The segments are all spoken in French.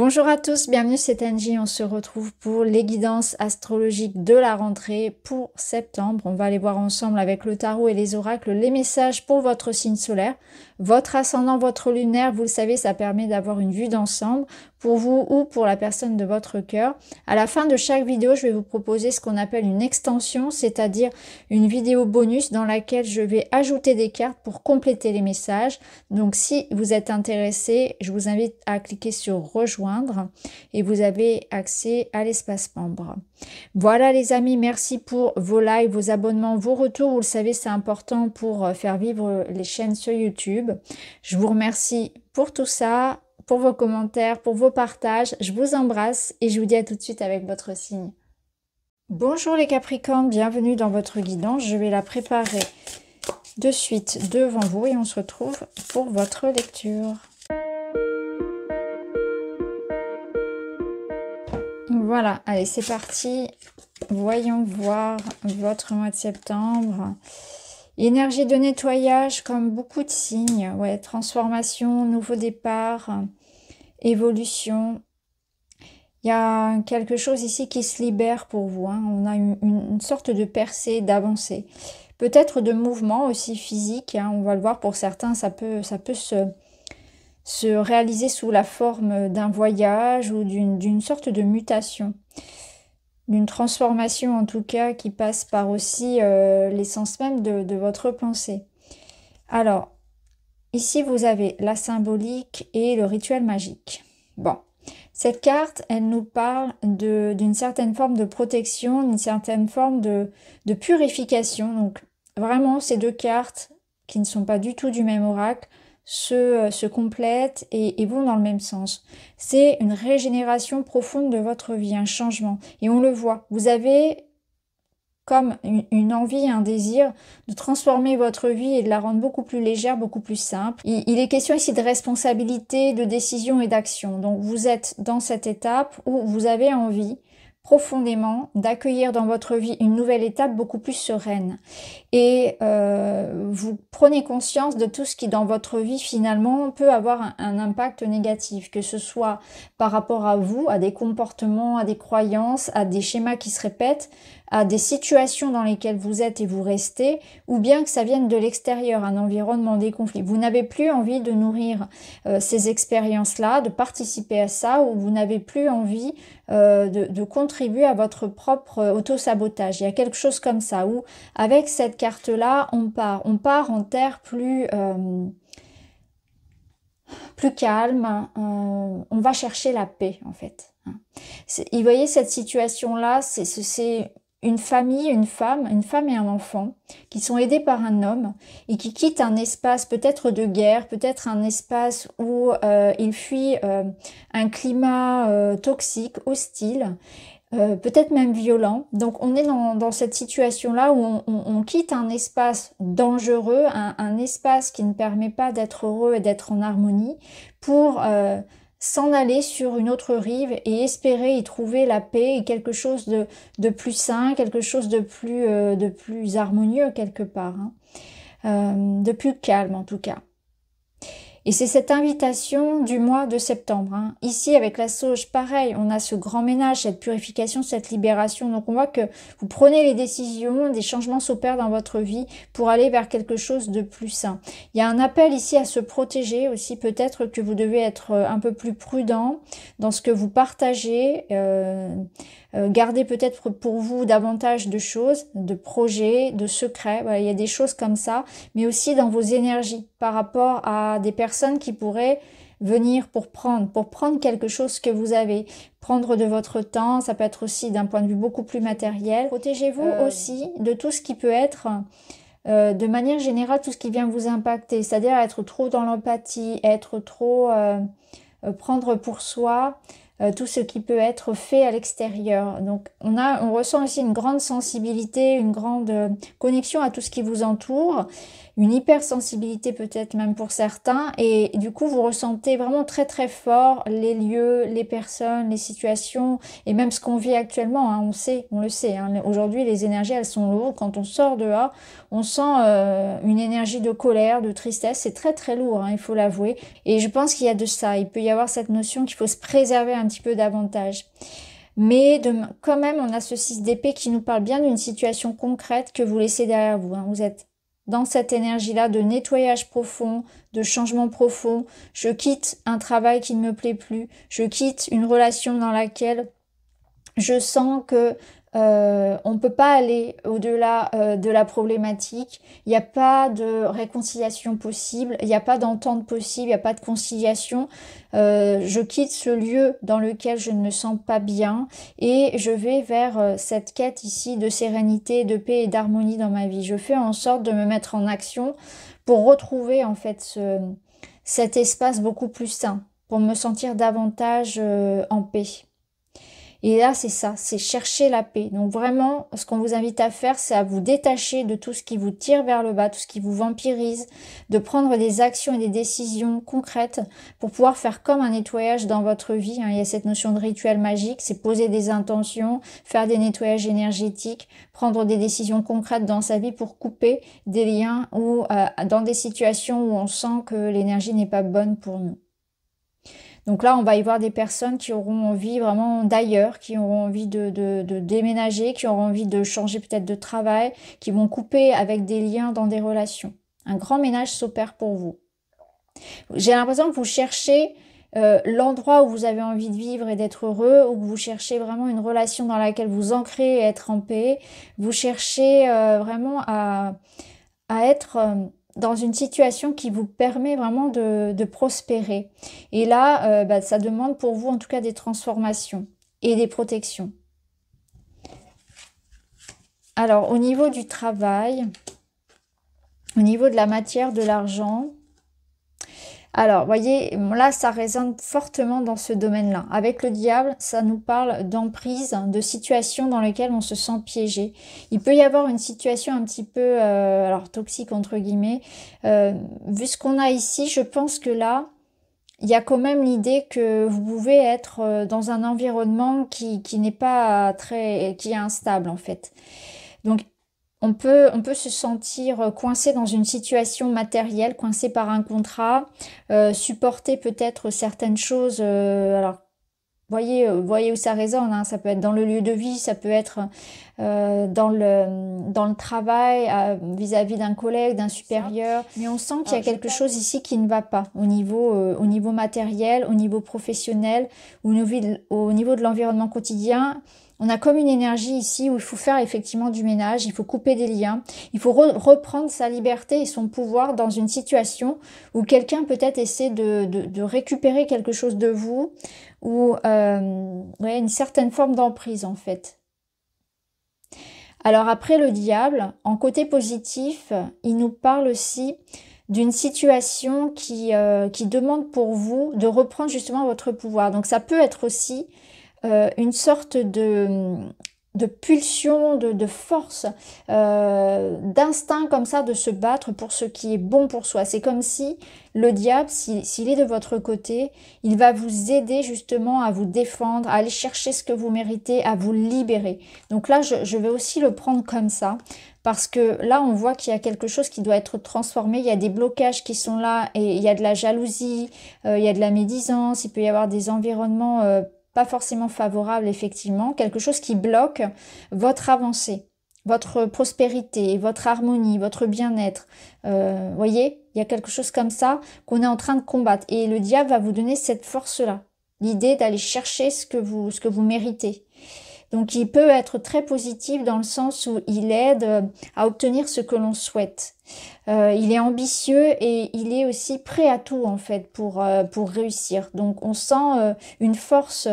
Bonjour à tous, bienvenue, c'est Angie. On se retrouve pour les guidances astrologiques de la rentrée pour septembre. On va aller voir ensemble avec le tarot et les oracles les messages pour votre signe solaire, votre ascendant, votre lunaire. Vous le savez, ça permet d'avoir une vue d'ensemble pour vous ou pour la personne de votre cœur. À la fin de chaque vidéo, je vais vous proposer ce qu'on appelle une extension, c'est-à-dire une vidéo bonus dans laquelle je vais ajouter des cartes pour compléter les messages. Donc si vous êtes intéressé, je vous invite à cliquer sur rejoindre et vous avez accès à l'espace membre. Voilà les amis, merci pour vos likes, vos abonnements, vos retours. Vous le savez, c'est important pour euh, faire vivre les chaînes sur YouTube. Je vous remercie pour tout ça pour vos commentaires, pour vos partages. Je vous embrasse et je vous dis à tout de suite avec votre signe. Bonjour les Capricornes, bienvenue dans votre guidance. Je vais la préparer de suite devant vous et on se retrouve pour votre lecture. Voilà, allez, c'est parti. Voyons voir votre mois de septembre. Énergie de nettoyage, comme beaucoup de signes. Ouais, transformation, nouveau départ, évolution. Il y a quelque chose ici qui se libère pour vous. Hein. On a une, sorte de percée, d'avancée. Peut-être de mouvement aussi physique. Hein. On va le voir pour certains, ça peut, ça peut se, se réaliser sous la forme d'un voyage ou d'une sorte de mutation d'une transformation en tout cas qui passe par aussi euh, l'essence même de, votre pensée. Alors, ici vous avez la symbolique et le rituel magique. Bon, cette carte, elle nous parle d'une certaine forme de protection, d'une certaine forme de purification. Donc, vraiment, ces deux cartes qui ne sont pas du tout du même oracle se, euh, se complètent et, et, vont dans le même sens. C'est une régénération profonde de votre vie, un changement. Et on le voit. Vous avez comme une, envie, un désir de transformer votre vie et de la rendre beaucoup plus légère, beaucoup plus simple. il est question ici de responsabilité, de décision et d'action. Donc vous êtes dans cette étape où vous avez envie profondément, d'accueillir dans votre vie une nouvelle étape beaucoup plus sereine. Et euh, vous prenez conscience de tout ce qui dans votre vie finalement peut avoir un, impact négatif, que ce soit par rapport à vous, à des comportements, à des croyances, à des schémas qui se répètent, à des situations dans lesquelles vous êtes et vous restez, ou bien que ça vienne de l'extérieur, un environnement des conflits. Vous n'avez plus envie de nourrir euh, ces expériences-là, de participer à ça, ou vous n'avez plus envie euh, de, contribuer à votre propre autosabotage. Euh, auto-sabotage. Il y a quelque chose comme ça, où avec cette carte-là, on part. On part en terre plus plus calme, on va chercher la paix en fait. Hein. Vous voyez cette situation-là, c'est une famille, une femme, une femme et un enfant, qui sont aidés par un homme et qui quittent un espace peut-être de guerre, peut-être un espace où euh, ils fuient euh, un climat euh, toxique, hostile, peut-être même violent. Donc on est dans, cette situation-là où on, quitte un espace dangereux, un, espace qui ne permet pas d'être heureux et d'être en harmonie pour s'en aller sur une autre rive et espérer y trouver la paix et quelque chose de, de plus sain, quelque chose de plus, euh, de plus harmonieux quelque part, hein. euh, de plus calme en tout cas. Et c'est cette invitation du mois de septembre. Hein. Ici, avec la sauge, pareil, on a ce grand ménage, cette purification, cette libération. Donc on voit que vous prenez les décisions, des changements s'opèrent dans votre vie pour aller vers quelque chose de plus sain. Il y a un appel ici à se protéger aussi. Peut-être que vous devez être euh, un peu plus prudent dans ce que vous partagez. Euh, euh, gardez peut-être pour vous davantage de choses, de projets, de secrets. il y a des choses comme ça, mais aussi dans vos énergies par rapport à des personnes qui pourraient venir pour prendre, pour prendre quelque chose que vous avez, prendre de votre temps, ça peut être aussi d'un point de vue beaucoup plus matériel. Protégez-vous euh. aussi de tout ce qui peut être euh, de manière générale tout ce qui vient vous impacter, c'est-à-dire être trop dans l'empathie, être trop prendre pour soi, euh, tout ce qui peut être fait à l'extérieur. Donc on a, on ressent aussi une grande sensibilité, une grande euh, connexion à tout ce qui vous entoure, une hypersensibilité peut-être même pour certains, et du coup vous ressentez vraiment très très fort les lieux, les personnes, les situations, et même ce qu'on vit actuellement. Hein, on sait, on le sait. Hein, Aujourd'hui les énergies elles sont lourdes. Quand on sort dehors, on sent euh, une énergie de colère, de tristesse. C'est très très lourd, hein, il faut l'avouer. Et je pense qu'il y a de ça. Il peut y avoir cette notion qu'il faut se préserver un petit peu davantage. Mais quand même, on a ce 6 d'épée qui nous parle bien d'une situation concrète que vous laissez derrière vous. Hein. Vous êtes dans cette énergie-là de nettoyage profond, de changement profond. Je quitte un travail qui ne me plaît plus. Je quitte une relation dans laquelle je sens que euh, on ne peut pas aller au-delà euh, de la problématique. Il n'y a pas de réconciliation possible, il n'y a pas d'entente possible, il n'y a pas de conciliation. Euh, je quitte ce lieu dans lequel je ne me sens pas bien et je vais vers cette quête ici de sérénité, de paix et d'harmonie dans ma vie. Je fais en sorte de me mettre en action pour retrouver en fait cet espace beaucoup plus sain, pour me sentir davantage en paix. Et là, c'est ça, c'est chercher la paix. Donc vraiment, ce qu'on vous invite à faire, c'est à vous détacher de tout ce qui vous tire vers le bas, tout ce qui vous vampirise, de prendre des actions et des décisions concrètes pour pouvoir faire comme un nettoyage dans votre vie. Hein. Il y a cette notion de rituel magique, c'est poser des intentions, faire des nettoyages énergétiques, prendre des décisions concrètes dans sa vie pour couper des liens ou euh, dans des situations où on sent que l'énergie n'est pas bonne pour nous. Donc là, on va y voir des personnes qui auront envie vraiment d'ailleurs, qui auront envie de, déménager, qui auront envie de changer peut-être de travail, qui vont couper avec des liens dans des relations. Un grand ménage s'opère pour vous. J'ai l'impression que vous cherchez euh, l'endroit où vous avez envie de vivre et d'être heureux, ou vous cherchez vraiment une relation dans laquelle vous ancrez et être en paix. Vous cherchez euh, vraiment à, être... Euh, dans une situation qui vous permet vraiment de, prospérer. Et là, euh, bah, ça demande pour vous en tout cas des transformations et des protections. Alors, au niveau du travail, au niveau de la matière, de l'argent, alors, voyez, là, ça résonne fortement dans ce domaine-là. Avec le diable, ça nous parle d'emprise, de situation dans laquelle on se sent piégé. Il peut y avoir une situation un petit peu, euh, alors toxique entre guillemets. Euh, vu ce qu'on a ici, je pense que là, il y a quand même l'idée que vous pouvez être euh, dans un environnement qui, qui n'est pas très, qui est instable en fait. Donc on peut, on peut se sentir euh, coincé dans une situation matérielle, coincé par un contrat, euh, supporter peut-être certaines choses. Euh, alors, voyez, voyez où ça résonne. Hein. ça peut être dans le lieu de vie, ça peut être dans le dans le travail vis-à-vis d'un collègue, d'un supérieur. Mais on sent qu'il y a quelque chose ici qui ne va pas au niveau au niveau matériel, au niveau professionnel, au niveau de l'environnement quotidien on a comme une énergie ici où il faut faire effectivement du ménage, il faut couper des liens, il faut reprendre sa liberté et son pouvoir dans une situation où quelqu'un peut-être essaie de, récupérer quelque chose de vous ou euh, une certaine forme d'emprise en fait. Alors après le diable, en côté positif, il nous parle aussi d'une situation qui, euh, qui demande pour vous de reprendre justement votre pouvoir. Donc ça peut être aussi euh, une sorte de, de pulsion, de, force, euh, d'instinct comme ça de se battre pour ce qui est bon pour soi. C'est comme si le diable, s'il est de votre côté, il va vous aider justement à vous défendre, à aller chercher ce que vous méritez, à vous libérer. Donc là, je, vais aussi le prendre comme ça, parce que là, on voit qu'il y a quelque chose qui doit être transformé, il y a des blocages qui sont là, et il y a de la jalousie, euh, il y a de la médisance, il peut y avoir des environnements pas forcément favorable, effectivement, quelque chose qui bloque votre avancée, votre prospérité, votre harmonie, votre bien-être. Euh, voyez, il y a quelque chose comme ça qu'on est en train de combattre. Et le diable va vous donner cette force-là, l'idée d'aller chercher ce que vous, ce que vous méritez. Donc il peut être très positif dans le sens où il aide euh, à obtenir ce que l'on souhaite. Euh, il est ambitieux et il est aussi prêt à tout en fait pour, euh, pour réussir. Donc on sent une force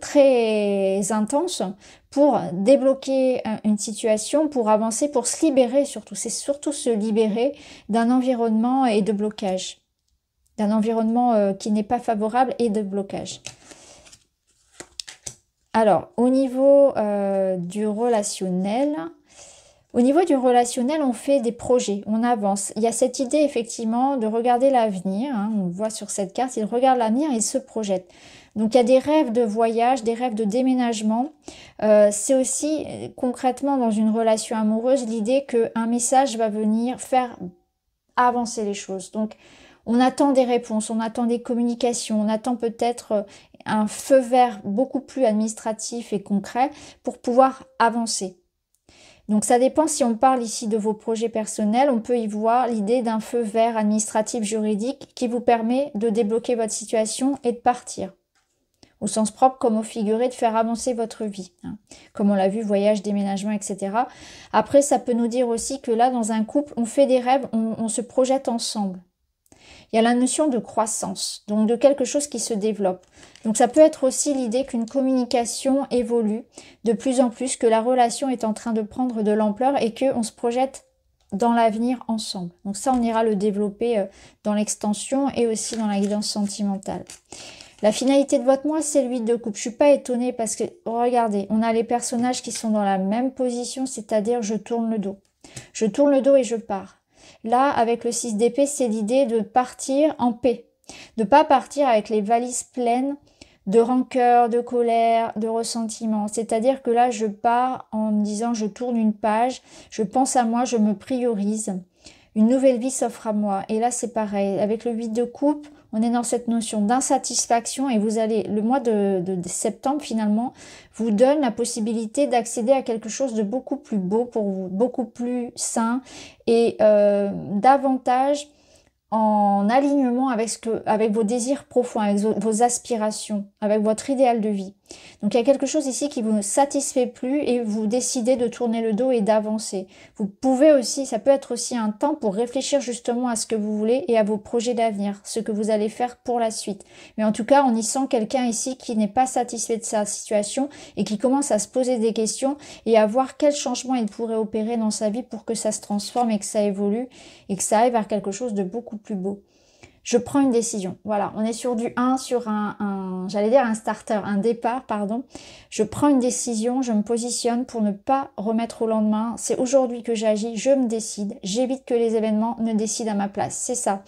très intense pour débloquer une situation, pour avancer, pour se libérer surtout. C'est surtout se libérer d'un environnement et de blocage. D'un environnement qui n'est pas favorable et de blocage. Alors, au niveau euh, du relationnel, au niveau du relationnel, on fait des projets, on avance. Il y a cette idée effectivement de regarder l'avenir. Hein, on on voit sur cette carte, il regarde l'avenir et il se projette. Donc il y a des rêves de voyage, des rêves de déménagement. Euh, c'est aussi euh, concrètement dans une relation amoureuse l'idée qu'un message va venir faire avancer les choses. Donc on attend des réponses, on attend des communications, on attend peut-être un feu vert beaucoup plus administratif et concret pour pouvoir avancer. Donc ça dépend si on parle ici de vos projets personnels, on peut y voir l'idée d'un feu vert administratif juridique qui vous permet de débloquer votre situation et de partir. Au sens propre comme au figuré, de faire avancer votre vie. Hein. Comme on l'a vu, voyage, déménagement, etc. Après, ça peut nous dire aussi que là, dans un couple, on fait des rêves, on se projette ensemble. Il y a la notion de croissance, donc de quelque chose qui se développe. Donc ça peut être aussi l'idée qu'une communication évolue de plus en plus, que la relation est en train de prendre de l'ampleur et qu'on se projette dans l'avenir ensemble. Donc ça, on ira le développer euh, dans l'extension et aussi dans la guidance sentimentale. La finalité de votre mois, c'est le de coupe. Je suis pas étonnée parce que, regardez, on a les personnages qui sont dans la même position, c'est-à-dire je tourne le dos. Je tourne le dos et je pars. Là, avec le 6 d'épée, c'est l'idée de partir en paix, de pas partir avec les valises pleines de rancœur, de colère, de ressentiment. C'est-à-dire que là, je pars en me disant, je tourne une page, je pense à moi, je me priorise. Une nouvelle vie s'offre à moi. Et là, c'est pareil. Avec le 8 de coupe, on est dans cette notion d'insatisfaction et vous allez, le mois de, septembre finalement, vous donne la possibilité d'accéder à quelque chose de beaucoup plus beau pour vous, beaucoup plus sain et euh, davantage en alignement avec, ce que, avec vos désirs profonds, avec vos aspirations, avec votre idéal de vie. Donc il y a quelque chose ici qui vous satisfait plus et vous décidez de tourner le dos et d'avancer. Vous pouvez aussi, ça peut être aussi un temps pour réfléchir justement à ce que vous voulez et à vos projets d'avenir, ce que vous allez faire pour la suite. Mais en tout cas, on y sent quelqu'un ici qui n'est pas satisfait de sa situation et qui commence à se poser des questions et à voir quel changement il pourrait opérer dans sa vie pour que ça se transforme et que ça évolue et que ça aille vers quelque chose de beaucoup plus beau. Je prends une décision. Voilà, on est sur du 1, sur un, un j'allais dire un starter, un départ, pardon. Je prends une décision, je me positionne pour ne pas remettre au lendemain. C'est aujourd'hui que j'agis, je me décide, j'évite que les événements ne décident à ma place. C'est ça.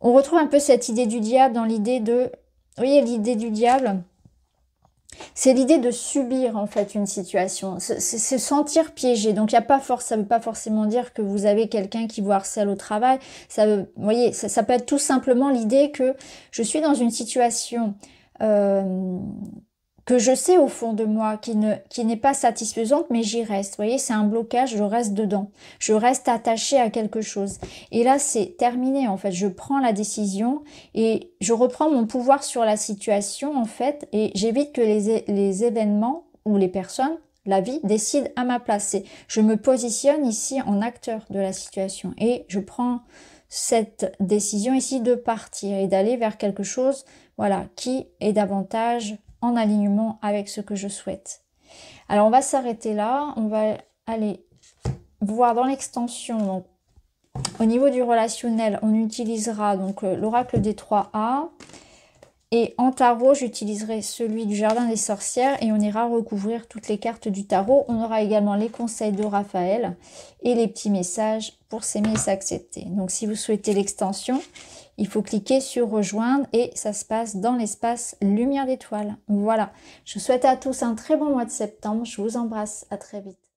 On retrouve un peu cette idée du diable dans l'idée de, vous voyez, l'idée du diable, c'est l'idée de subir en fait une situation, c'est se sentir piégé. Donc il y a pas force, ça veut pas forcément dire que vous avez quelqu'un qui vous harcèle au travail. Ça veut, vous voyez, ça, peut être tout simplement l'idée que je suis dans une situation euh, que je sais au fond de moi qui ne qui n'est pas satisfaisante mais j'y reste. Vous voyez, c'est un blocage, je reste dedans. Je reste attachée à quelque chose. Et là, c'est terminé en fait, je prends la décision et je reprends mon pouvoir sur la situation en fait et j'évite que les les événements ou les personnes la vie décide à ma place. Je me positionne ici en acteur de la situation et je prends cette décision ici de partir et d'aller vers quelque chose, voilà, qui est davantage en alignement avec ce que je souhaite. Alors on va s'arrêter là, on va aller voir dans l'extension. Donc, au niveau du relationnel, on utilisera donc euh, l'oracle des 3A. Et en tarot, j'utiliserai celui du jardin des sorcières et on ira recouvrir toutes les cartes du tarot. On aura également les conseils de Raphaël et les petits messages pour s'aimer et s'accepter. Donc si vous souhaitez l'extension, il faut cliquer sur rejoindre et ça se passe dans l'espace lumière d'étoiles. Voilà. Je vous souhaite à tous un très bon mois de septembre. Je vous embrasse. À très vite.